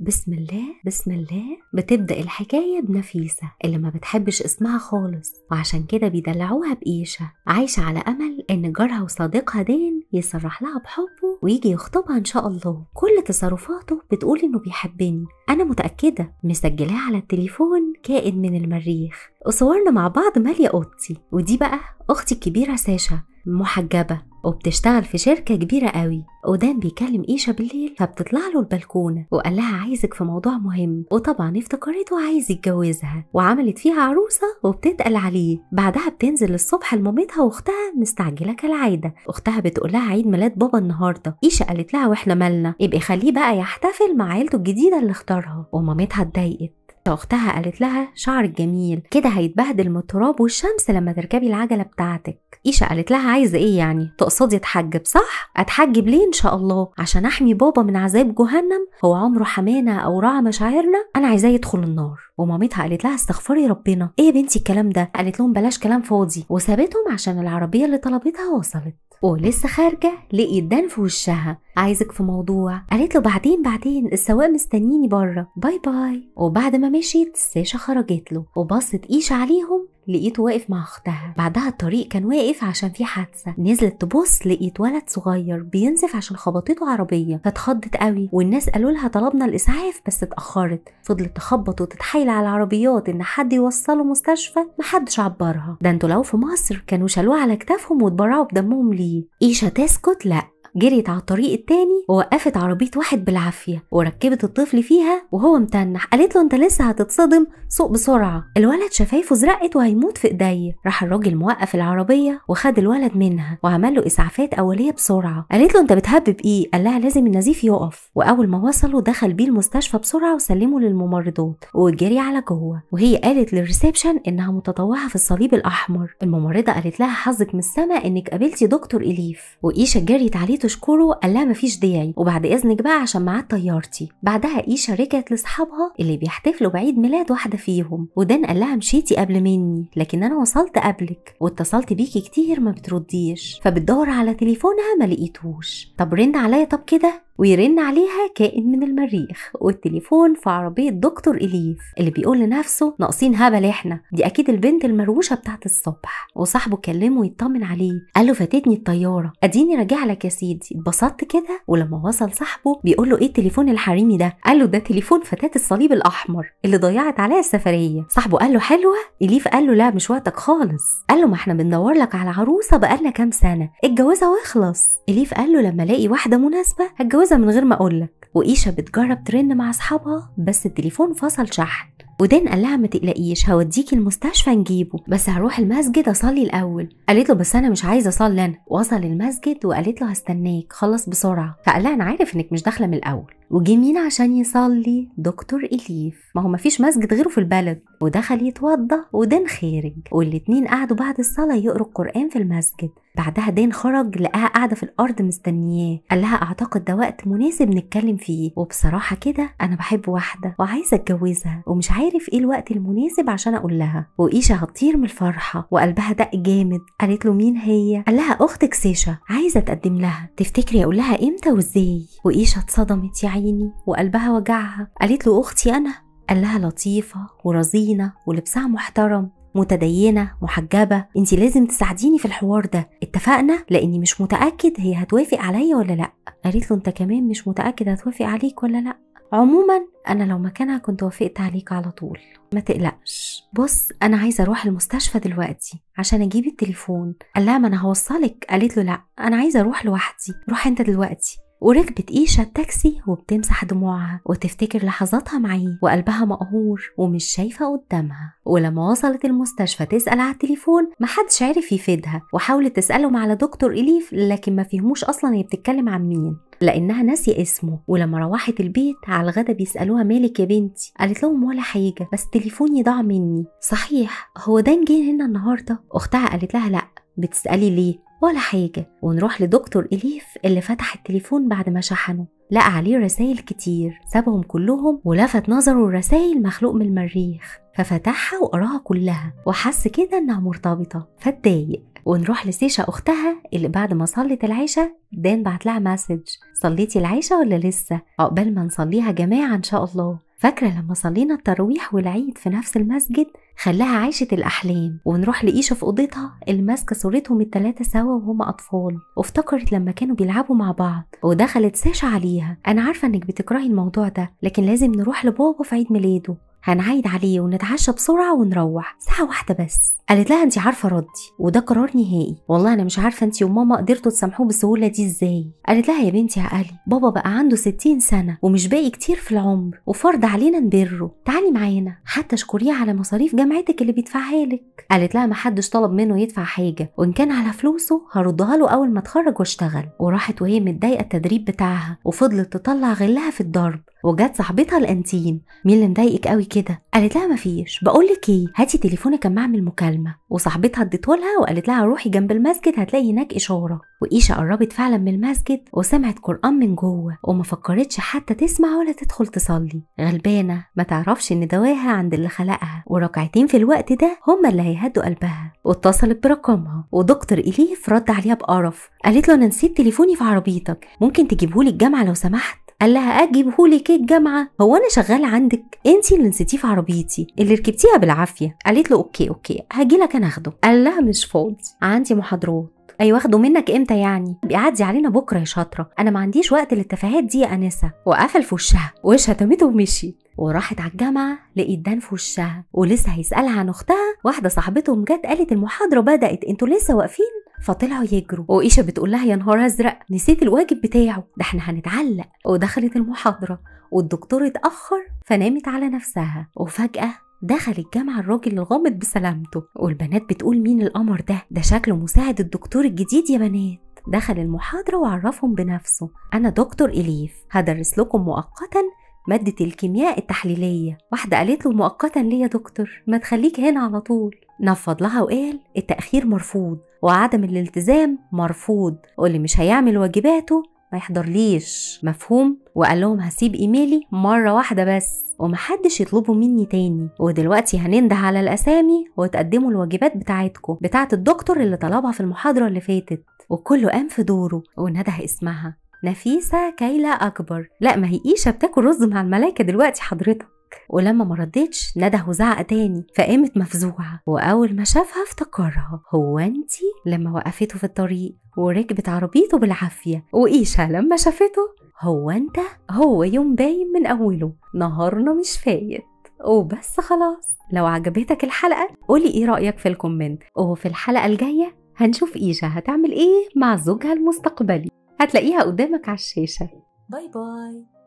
بسم الله بسم الله بتبدأ الحكاية بنفيسة اللي ما بتحبش اسمها خالص وعشان كده بيدلعوها بإيشة عايشة على أمل إن جارها وصديقها دين يصرح لها بحبه ويجي يخطبها إن شاء الله كل تصرفاته بتقول إنه بيحبني أنا متأكدة مسجلاه على التليفون كائن من المريخ وصورنا مع بعض ماليا أوضتي ودي بقى أختي الكبيرة ساشا محجبة وبتشتغل في شركة كبيرة قوي ودان بيكلم إيشا بالليل فبتطلع له البلكونة وقال لها عايزك في موضوع مهم وطبعا افتكرته عايز يتجوزها وعملت فيها عروسة وبتتقل عليه بعدها بتنزل الصبح لمامتها واختها مستعجلة كالعادة اختها بتقول لها عيد ميلاد بابا النهاردة إيشا قالت لها واحنا مالنا يبقى خليه بقى يحتفل مع عيلته الجديدة اللي اختارها ومامتها اتضايقت أختها قالت لها شعرك جميل كده هيتبهدل من التراب والشمس لما تركبي العجلة بتاعتك إيشا قالت لها عايزة إيه يعني تقصدي أتحجب صح أتحجب ليه إن شاء الله عشان أحمي بابا من عذاب جهنم هو عمره حمانا أو رعى مشاعرنا أنا عايزاه يدخل النار ومامتها قالت لها استغفري ربنا إيه يا بنتي الكلام ده قالت لهم بلاش كلام فاضي وسابتهم عشان العربية اللي طلبتها وصلت ولسه خارجه لقيت دان في وشها عايزك في موضوع قالت له بعدين بعدين السواق مستنيني بره باي باي وبعد ما مشيت الساشة خرجت له وبصت ايش عليهم لقيته واقف مع اختها بعدها الطريق كان واقف عشان في حادثه نزلت تبص لقيت ولد صغير بينزف عشان خبطته عربيه فاتخضت قوي والناس قالوا لها طلبنا الاسعاف بس اتاخرت فضلت تخبط وتتحايل على العربيات ان حد يوصله مستشفى محدش عبرها ده انتوا لو في مصر كانوا شالوه على كتافهم وتبرعوا بدمهم ليه ايشه تسكت لا جريت على الطريق التاني ووقفت عربيه واحد بالعافيه وركبت الطفل فيها وهو متنح قالت له انت لسه هتتصدم سوق بسرعه الولد شفايفه زرقت وهيموت في ايديا راح الراجل موقف العربيه وخد الولد منها وعمل له اسعافات اوليه بسرعه قالت له انت بتهبب ايه قال لها لازم النزيف يقف واول ما وصلوا دخل بيه المستشفى بسرعه وسلمه للممرضات وجري على جوه وهي قالت للريسبشن انها متطوعه في الصليب الاحمر الممرضه قالت لها حظك من السما انك قابلتي دكتور اليف وايشا جريت عليه تشكره قال لها مفيش داعي وبعد اذنك بقى عشان معاد طيارتي بعدها ايشا رجعت لاصحابها اللي بيحتفلوا بعيد ميلاد واحده فيهم ودان قال لها مشيتي قبل مني لكن انا وصلت قبلك واتصلت بيكي كتير ما بترديش فبتدور على تليفونها ما لقيتوش طب رن عليا طب كده ويرن عليها كائن من المريخ والتليفون في عربية دكتور إليف اللي بيقول لنفسه ناقصين هبل احنا دي أكيد البنت المروشة بتاعت الصبح وصاحبه كلمه يطمن عليه قال له فاتتني الطيارة أديني راجع لك يا سيدي اتبسطت كده ولما وصل صاحبه بيقول له إيه التليفون الحريمي ده قال له ده تليفون فتاة الصليب الأحمر اللي ضيعت عليها السفرية صاحبه قال له حلوة إليف قال له لا مش وقتك خالص قال له ما احنا بندور لك على عروسة بقالنا كام سنة اتجوزها واخلص إليف قال له لما الاقي واحدة مناسبة هتجوزها كذا من غير ما أقولك وإيشا بتجرب ترن مع أصحابها بس التليفون فصل شحن ودان قال لها ما تقلقيش هوديكي المستشفى نجيبه بس هروح المسجد اصلي الاول قالت له بس انا مش عايزه اصلي انا وصل المسجد وقالت له هستناك خلص بسرعه فقال لها انا عارف انك مش داخله من الاول وجه مين عشان يصلي دكتور اليف ما هو مفيش مسجد غيره في البلد ودخل يتوضى ودان خارج والاتنين قعدوا بعد الصلاه يقروا القران في المسجد بعدها دان خرج لقاها قاعده في الارض مستنياه قال لها اعتقد ده وقت مناسب نتكلم فيه وبصراحه كده انا بحب واحده وعايزه اتجوزها ومش عارف ايه الوقت المناسب عشان اقول لها وايشا هتطير من الفرحه وقلبها دق جامد قالت له مين هي قال لها اختك سيشا عايزه تقدم لها تفتكري اقول لها امتى وازاي وايشا اتصدمت يا عيني وقلبها وجعها قالت له اختي انا قال لها لطيفة ورزينة ولبسها محترم متدينه محجبه انت لازم تساعديني في الحوار ده اتفقنا لاني مش متاكد هي هتوافق عليا ولا لا قالت له انت كمان مش متاكد هتوافق عليك ولا لا عموما انا لو مكانها كنت وافقت عليك على طول ما تقلقش بص انا عايزه اروح المستشفى دلوقتي عشان اجيب التليفون قال لها ما انا هوصلك قالت له لا انا عايزه اروح لوحدي روح انت دلوقتي وركبت إيشا التاكسي وبتمسح دموعها وتفتكر لحظاتها معاه وقلبها مقهور ومش شايفة قدامها ولما وصلت المستشفى تسأل على التليفون محدش عرف يفيدها وحاولت تسألهم على دكتور إليف لكن ما فهموش أصلا هي بتتكلم عن مين لانها ناسيه اسمه ولما روحت البيت على الغدا بيسالوها مالك يا بنتي قالت لهم ولا حاجه بس تليفوني ضاع مني صحيح هو دان جه هنا النهارده اختها قالت لها لا بتسالي ليه ولا حاجة ونروح لدكتور إليف اللي فتح التليفون بعد ما شحنه لقى عليه رسايل كتير سابهم كلهم ولفت نظره الرسايل مخلوق من المريخ ففتحها وقراها كلها وحس كده انها مرتبطة فاتضايق ونروح لسيشا أختها اللي بعد ما صلت العشاء دان بعت لها مسج صليتي العشاء ولا لسه؟ عقبال ما نصليها جماعة إن شاء الله فاكرة لما صلينا التراويح والعيد في نفس المسجد خلاها عايشة الأحلام ونروح لإيشة في أوضتها الماسكة ماسكة صورتهم التلاتة سوا وهم أطفال وافتكرت لما كانوا بيلعبوا مع بعض ودخلت ساشا عليها أنا عارفة إنك بتكرهي الموضوع ده لكن لازم نروح لبابا في عيد ميلاده هنعيد عليه ونتعشى بسرعه ونروح ساعه واحده بس قالت لها انت عارفه ردي وده قرار نهائي والله انا مش عارفه انت وماما قدرتوا تسامحوه بالسهوله دي ازاي قالت لها يا بنتي عقلي بابا بقى عنده 60 سنه ومش باقي كتير في العمر وفرض علينا نبره تعالي معانا حتى اشكريه على مصاريف جامعتك اللي بيدفعها لك قالت لها ما حدش طلب منه يدفع حاجه وان كان على فلوسه هردها له اول ما اتخرج واشتغل وراحت وهي متضايقه التدريب بتاعها وفضلت تطلع غلها في الضرب وجت صاحبتها الانتيم مين اللي مضايقك قوي كده قالت لها مفيش بقول لك ايه هاتي تليفونك اما اعمل مكالمه وصاحبتها اديته لها وقالت لها روحي جنب المسجد هتلاقي هناك اشاره وايشه قربت فعلا من المسجد وسمعت قران من جوه وما فكرتش حتى تسمع ولا تدخل تصلي غلبانه ما تعرفش ان دواها عند اللي خلقها وركعتين في الوقت ده هما اللي هيهدوا قلبها واتصلت برقمها ودكتور اليف رد عليها بقرف قالت له انا نسيت تليفوني في عربيتك ممكن تجيبهولي الجامعه لو سمحت قال لها اجيبهولك الجامعه هو انا شغال عندك انت اللي نسيتيه في عربيتي اللي ركبتيها بالعافيه قالت له اوكي اوكي هاجي لك انا اخده قال لها مش فاضي عندي محاضرات أيوة واخده منك امتى يعني بيعدي علينا بكره يا شاطره انا ما عنديش وقت للتفاهات دي يا انسه وقفل في وشها وشها تمته ومشيت وراحت على الجامعة لقيت دان في وشها ولسه هيسألها عن أختها واحدة صاحبتهم جت قالت المحاضرة بدأت انتوا لسه واقفين فطلعوا يجروا وإيشا بتقول لها يا نهار أزرق نسيت الواجب بتاعه ده احنا هنتعلق ودخلت المحاضرة والدكتور اتأخر فنامت على نفسها وفجأة دخل الجامعة الراجل الغامض بسلامته والبنات بتقول مين القمر ده ده شكله مساعد الدكتور الجديد يا بنات دخل المحاضرة وعرفهم بنفسه أنا دكتور إليف هدرس لكم مؤقتا مادة الكيمياء التحليلية واحدة قالت له مؤقتا ليه يا دكتور ما تخليك هنا على طول نفض لها وقال التأخير مرفوض وعدم الالتزام مرفوض واللي مش هيعمل واجباته ما يحضرليش مفهوم وقال لهم هسيب ايميلي مرة واحدة بس ومحدش يطلبه مني تاني ودلوقتي هننده على الاسامي وتقدموا الواجبات بتاعتكم بتاعة الدكتور اللي طلبها في المحاضرة اللي فاتت وكله قام في دوره ونده اسمها نفيسة كيلا أكبر لا ما هي إيشة بتاكل رز مع الملايكة دلوقتي حضرتك ولما ما ردتش نده وزعق تاني فقامت مفزوعة وأول ما شافها افتكرها هو انتي لما وقفته في الطريق وركبت عربيته بالعافية وإيشا لما شافته هو انت هو يوم باين من أوله نهارنا مش فايت وبس خلاص لو عجبتك الحلقة قولي ايه رأيك في الكومنت وفي الحلقة الجاية هنشوف إيشا هتعمل ايه مع زوجها المستقبلي هتلاقيها قدامك على الشاشة باي باي